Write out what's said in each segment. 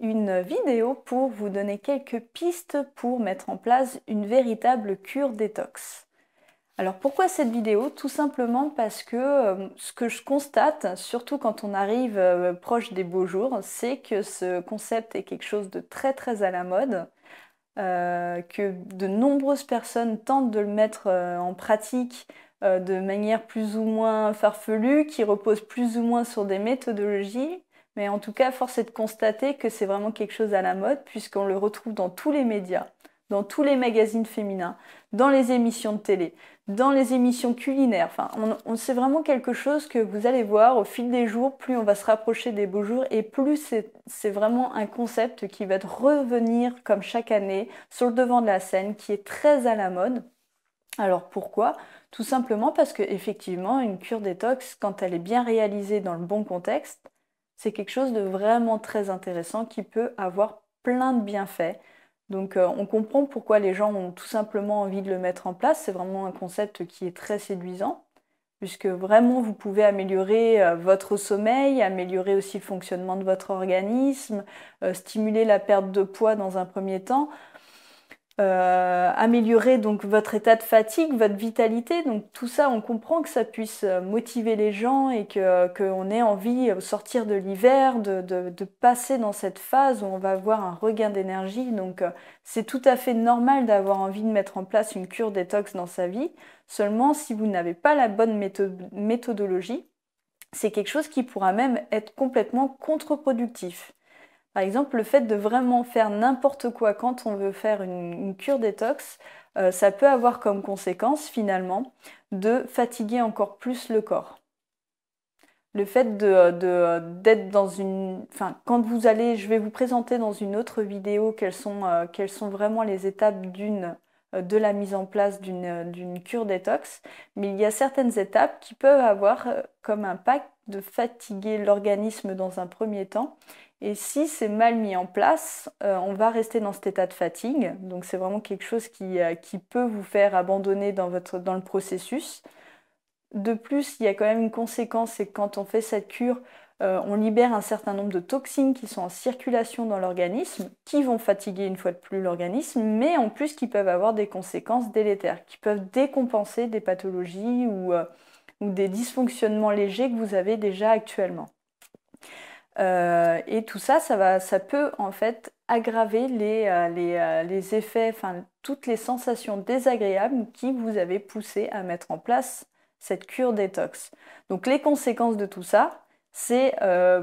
une vidéo pour vous donner quelques pistes pour mettre en place une véritable cure détox. Alors pourquoi cette vidéo Tout simplement parce que euh, ce que je constate, surtout quand on arrive euh, proche des beaux jours, c'est que ce concept est quelque chose de très très à la mode, euh, que de nombreuses personnes tentent de le mettre en pratique de manière plus ou moins farfelue, qui repose plus ou moins sur des méthodologies mais en tout cas, force est de constater que c'est vraiment quelque chose à la mode puisqu'on le retrouve dans tous les médias, dans tous les magazines féminins, dans les émissions de télé, dans les émissions culinaires. Enfin, on, c'est vraiment quelque chose que vous allez voir au fil des jours. Plus on va se rapprocher des beaux jours et plus c'est vraiment un concept qui va revenir comme chaque année sur le devant de la scène, qui est très à la mode. Alors pourquoi Tout simplement parce qu'effectivement, une cure détox, quand elle est bien réalisée dans le bon contexte, c'est quelque chose de vraiment très intéressant qui peut avoir plein de bienfaits. Donc euh, on comprend pourquoi les gens ont tout simplement envie de le mettre en place. C'est vraiment un concept qui est très séduisant, puisque vraiment vous pouvez améliorer euh, votre sommeil, améliorer aussi le fonctionnement de votre organisme, euh, stimuler la perte de poids dans un premier temps. Euh, améliorer donc votre état de fatigue, votre vitalité. Donc tout ça, on comprend que ça puisse euh, motiver les gens et que qu'on ait envie de euh, sortir de l'hiver de, de, passer dans cette phase où on va avoir un regain d'énergie. Donc c'est tout à fait normal d'avoir envie de mettre en place une cure détox dans sa vie. Seulement si vous n'avez pas la bonne méthodologie, c'est quelque chose qui pourra même être complètement contre-productif. Par exemple, le fait de vraiment faire n'importe quoi quand on veut faire une, cure détox, euh, ça peut avoir comme conséquence finalement de fatiguer encore plus le corps. Le fait d'être de, dans une... Enfin, quand vous allez, je vais vous présenter dans une autre vidéo sont, euh, quelles sont vraiment les étapes d'une euh, de la mise en place euh, d'une cure détox, mais il y a certaines étapes qui peuvent avoir euh, comme impact de fatiguer l'organisme dans un premier temps. Et si c'est mal mis en place, on va rester dans cet état de fatigue. Donc c'est vraiment quelque chose qui, peut vous faire abandonner dans, dans le processus. De plus, il y a quand même une conséquence, c'est que quand on fait cette cure, euh, on libère un certain nombre de toxines qui sont en circulation dans l'organisme, qui vont fatiguer une fois de plus l'organisme, mais en plus qui peuvent avoir des conséquences délétères, qui peuvent décompenser des pathologies ou, euh, des dysfonctionnements légers que vous avez déjà actuellement. Euh, et tout ça, ça, va, ça peut en fait aggraver les, les effets, enfin toutes les sensations désagréables qui vous avez poussé à mettre en place cette cure détox. Donc les conséquences de tout ça, c'est euh,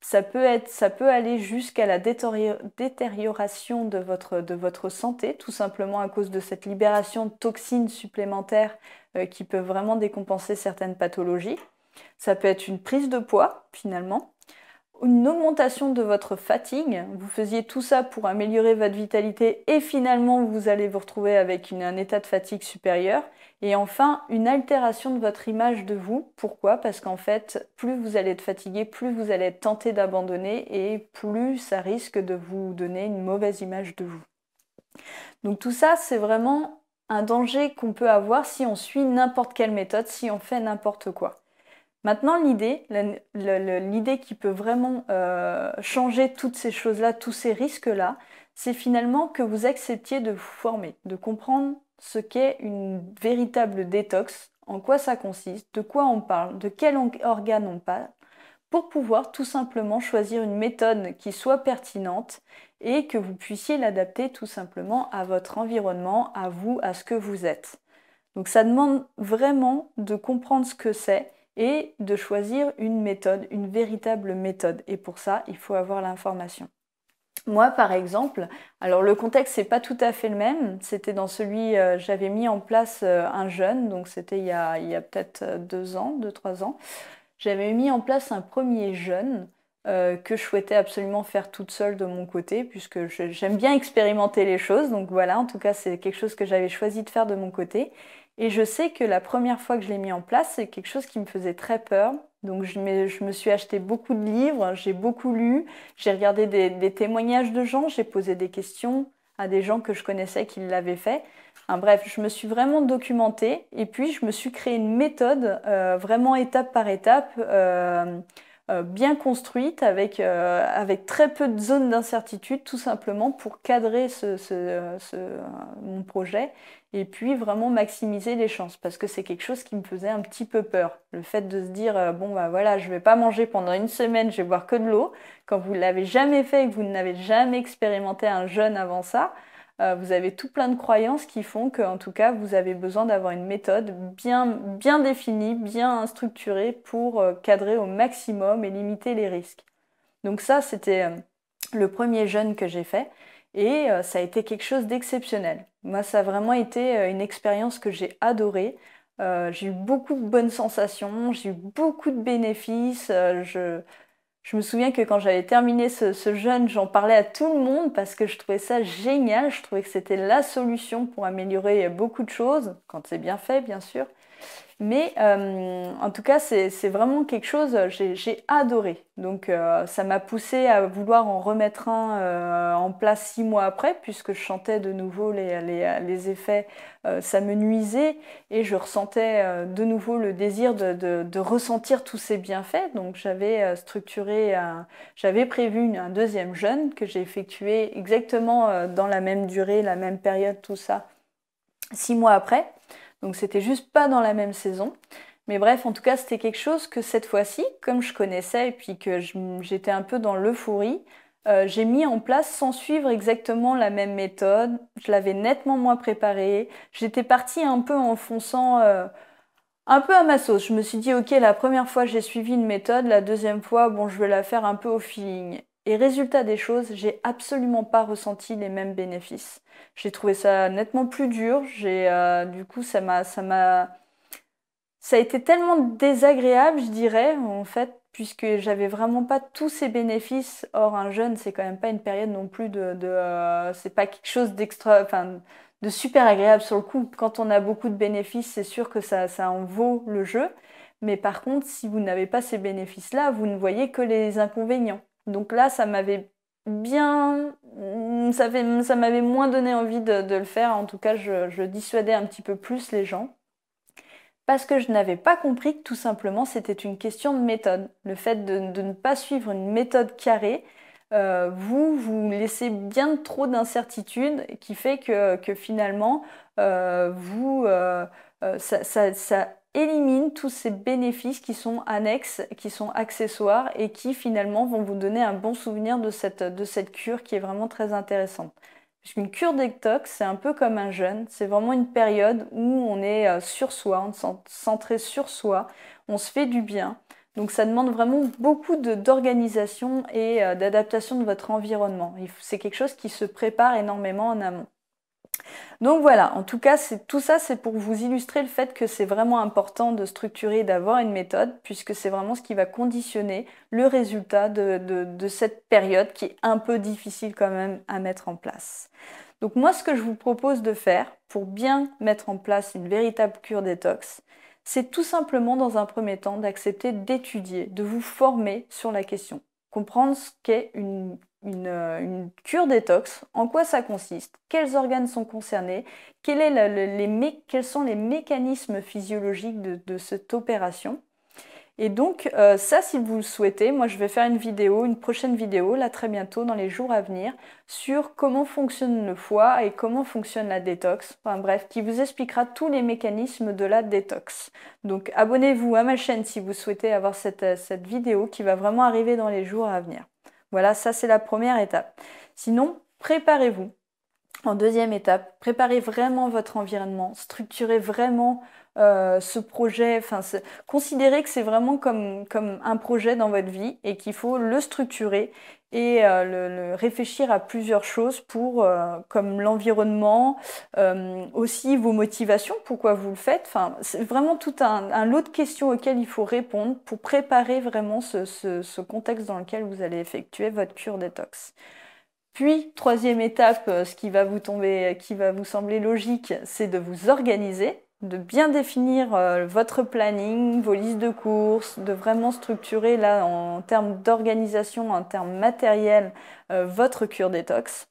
ça peut être, ça peut aller jusqu'à la détérioration de votre, santé, tout simplement à cause de cette libération de toxines supplémentaires euh, qui peuvent vraiment décompenser certaines pathologies. Ça peut être une prise de poids, finalement une augmentation de votre fatigue. Vous faisiez tout ça pour améliorer votre vitalité et finalement vous allez vous retrouver avec un état de fatigue supérieur. Et enfin, une altération de votre image de vous. Pourquoi Parce qu'en fait, plus vous allez être fatigué, plus vous allez être tenté d'abandonner et plus ça risque de vous donner une mauvaise image de vous. Donc tout ça, c'est vraiment un danger qu'on peut avoir si on suit n'importe quelle méthode, si on fait n'importe quoi. Maintenant, l'idée, l'idée qui peut vraiment euh, changer toutes ces choses-là, tous ces risques-là, c'est finalement que vous acceptiez de vous former, de comprendre ce qu'est une véritable détox, en quoi ça consiste, de quoi on parle, de quel organe on parle, pour pouvoir tout simplement choisir une méthode qui soit pertinente et que vous puissiez l'adapter tout simplement à votre environnement, à vous, à ce que vous êtes. Donc ça demande vraiment de comprendre ce que c'est et de choisir une méthode, une véritable méthode. Et pour ça, il faut avoir l'information. Moi, par exemple, alors le contexte n'est pas tout à fait le même. C'était dans celui, euh, j'avais mis en place euh, un jeûne. donc c'était il y a, peut-être euh, deux ans, deux, trois ans. J'avais mis en place un premier jeûne que je souhaitais absolument faire toute seule de mon côté, puisque j'aime bien expérimenter les choses. Donc voilà, en tout cas, c'est quelque chose que j'avais choisi de faire de mon côté. Et je sais que la première fois que je l'ai mis en place, c'est quelque chose qui me faisait très peur. Donc je, me suis acheté beaucoup de livres, j'ai beaucoup lu, j'ai regardé des, témoignages de gens, j'ai posé des questions à des gens que je connaissais qui l'avaient fait. bref, je me suis vraiment documentée et puis je me suis créé une méthode euh, vraiment étape par étape. Euh, euh, bien construite, avec, euh, avec très peu de zones d'incertitude, tout simplement pour cadrer ce, mon projet et puis vraiment maximiser les chances parce que c'est quelque chose qui me faisait un petit peu peur. Le fait de se dire euh, bon bah voilà, je vais pas manger pendant une semaine, je vais boire que de l'eau. Quand vous l'avez jamais fait et que vous n'avez jamais expérimenté un jeûne avant ça, euh, vous avez tout plein de croyances qui font que, en tout cas, vous avez besoin d'avoir une méthode bien, définie, bien structurée pour euh, cadrer au maximum et limiter les risques. Donc ça, c'était euh, le premier jeûne que j'ai fait et ça a été quelque chose d'exceptionnel. Moi, ça a vraiment été une expérience que j'ai adorée. j'ai eu beaucoup de bonnes sensations, j'ai eu beaucoup de bénéfices. je, je me souviens que quand j'avais terminé ce, jeûne, j'en parlais à tout le monde parce que je trouvais ça génial. Je trouvais que c'était la solution pour améliorer beaucoup de choses, quand c'est bien fait, bien sûr. Mais euh, en tout cas, c'est vraiment quelque chose, que euh, j'ai adoré. Donc euh, ça m'a poussé à vouloir en remettre un en place six mois après, puisque je chantais de nouveau les, les, effets, ça me nuisait et je ressentais de nouveau le désir de, de, de, ressentir tous ces bienfaits. Donc j'avais structuré, j'avais prévu un deuxième jeûne que j'ai effectué exactement dans la même durée, la même période, tout ça, six mois après. Donc c'était juste pas dans la même saison. Mais bref, en tout cas, c'était quelque chose que cette fois-ci, comme je connaissais et puis que j'étais un peu dans l'euphorie, euh, j'ai mis en place sans suivre exactement la même méthode. Je l'avais nettement moins préparée. J'étais partie un peu en fonçant euh, un peu à ma sauce. Je me suis dit, ok, la première fois j'ai suivi une méthode, la deuxième fois, bon, je vais la faire un peu au feeling. Et résultat des choses, j'ai absolument pas ressenti les mêmes bénéfices. J'ai trouvé ça nettement plus dur. J'ai, euh, du coup, ça m'a, ça m'a, ça a été tellement désagréable, je dirais, en fait, puisque j'avais vraiment pas tous ces bénéfices. Or, un jeune, c'est quand même pas une période non plus de, euh, c'est pas quelque chose d'extra, enfin, de super agréable sur le coup. Quand on a beaucoup de bénéfices, c'est sûr que ça, ça en vaut le jeu. Mais par contre, si vous n'avez pas ces bénéfices-là, vous ne voyez que les inconvénients. Donc là, ça m'avait bien. Ça, m'avait moins donné envie de, le faire. En tout cas, je, dissuadais un petit peu plus les gens. Parce que je n'avais pas compris que tout simplement c'était une question de méthode. Le fait de, ne pas suivre une méthode carrée, euh, vous vous laissez bien trop d'incertitudes qui fait que, finalement euh, vous euh, ça, élimine tous ces bénéfices qui sont annexes, qui sont accessoires et qui finalement vont vous donner un bon souvenir de cette, de cette cure qui est vraiment très intéressante. Une cure détox, c'est un peu comme un jeûne, c'est vraiment une période où on est euh, sur soi, on est centré sur soi, on se fait du bien. Donc ça demande vraiment beaucoup d'organisation et euh, d'adaptation de votre environnement. C'est quelque chose qui se prépare énormément en amont. Donc voilà, en tout cas, tout ça, c'est pour vous illustrer le fait que c'est vraiment important de structurer d'avoir une méthode, puisque c'est vraiment ce qui va conditionner le résultat de, de, cette période qui est un peu difficile quand même à mettre en place. Donc moi, ce que je vous propose de faire pour bien mettre en place une véritable cure détox, c'est tout simplement dans un premier temps d'accepter d'étudier, de vous former sur la question, comprendre ce qu'est une euh, une, cure détox, en quoi ça consiste, quels organes sont concernés, quels sont les mécanismes physiologiques de, cette opération. Et donc euh, ça, si vous le souhaitez, moi je vais faire une vidéo, une prochaine vidéo, là très bientôt, dans les jours à venir, sur comment fonctionne le foie et comment fonctionne la détox. Enfin bref, qui vous expliquera tous les mécanismes de la détox. Donc abonnez-vous à ma chaîne si vous souhaitez avoir cette euh, vidéo qui va vraiment arriver dans les jours à venir. Voilà, ça c'est la première étape. Sinon, préparez-vous. En deuxième étape, préparez vraiment votre environnement, structurez vraiment euh, ce projet, enfin, considérez que c'est vraiment comme, comme un projet dans votre vie et qu'il faut le structurer et euh, le, réfléchir à plusieurs choses pour, euh, comme l'environnement, aussi vos motivations, pourquoi vous le faites. Enfin, c'est vraiment tout un, un, lot de questions auxquelles il faut répondre pour préparer vraiment ce, ce, ce contexte dans lequel vous allez effectuer votre cure détox. Puis, troisième étape, ce qui va vous tomber, qui va vous sembler logique, c'est de vous organiser de bien définir euh, votre planning, vos listes de courses, de vraiment structurer là en termes d'organisation, en termes matériels, euh, votre cure détox.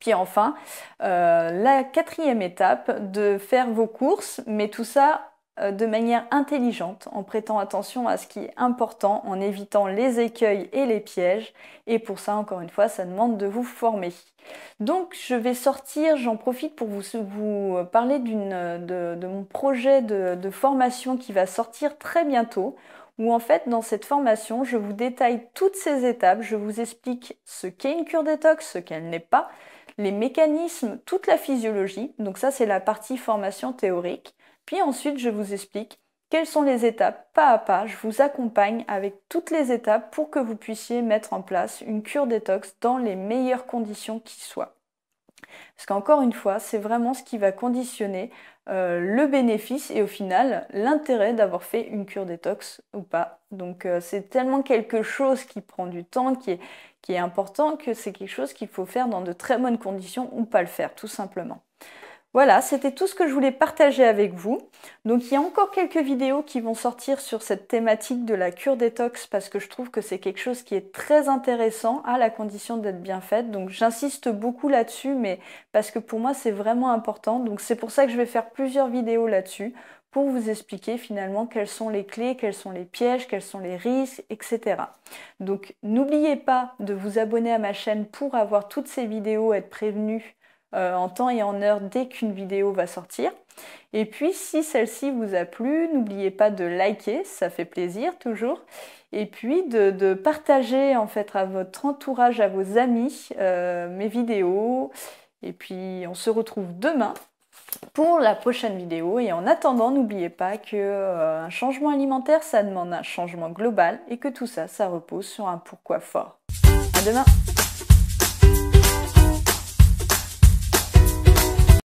Puis enfin, euh, la quatrième étape, de faire vos courses, mais tout ça euh, de manière intelligente, en prêtant attention à ce qui est important, en évitant les écueils et les pièges. Et pour ça, encore une fois, ça demande de vous former. Donc je vais sortir, j'en profite pour vous, parler de, de, mon projet de, de formation qui va sortir très bientôt, où en fait dans cette formation, je vous détaille toutes ces étapes, je vous explique ce qu'est une cure détox, ce qu'elle n'est pas, les mécanismes, toute la physiologie. Donc ça, c'est la partie formation théorique. Puis ensuite, je vous explique quelles sont les étapes pas à pas. Je vous accompagne avec toutes les étapes pour que vous puissiez mettre en place une cure détox dans les meilleures conditions qui soient. Parce qu'encore une fois, c'est vraiment ce qui va conditionner euh, le bénéfice et au final l'intérêt d'avoir fait une cure détox ou pas. Donc euh, c'est tellement quelque chose qui prend du temps, qui est important, que c'est quelque chose qu'il faut faire dans de très bonnes conditions ou pas le faire, tout simplement. Voilà, c'était tout ce que je voulais partager avec vous. Donc il y a encore quelques vidéos qui vont sortir sur cette thématique de la cure détox parce que je trouve que c'est quelque chose qui est très intéressant à la condition d'être bien faite. Donc j'insiste beaucoup là-dessus, mais parce que pour moi c'est vraiment important. Donc c'est pour ça que je vais faire plusieurs vidéos là-dessus pour vous expliquer finalement quelles sont les clés, quels sont les pièges, quels sont les risques, etc. Donc n'oubliez pas de vous abonner à ma chaîne pour avoir toutes ces vidéos, être prévenu euh, en temps et en heure dès qu'une vidéo va sortir. Et puis si celle-ci vous a plu, n'oubliez pas de liker, ça fait plaisir toujours. Et puis de, partager en fait à votre entourage, à vos amis euh, mes vidéos. Et puis on se retrouve demain pour la prochaine vidéo. Et en attendant, n'oubliez pas que euh, un changement alimentaire, ça demande un changement global et que tout ça, ça repose sur un pourquoi fort. À demain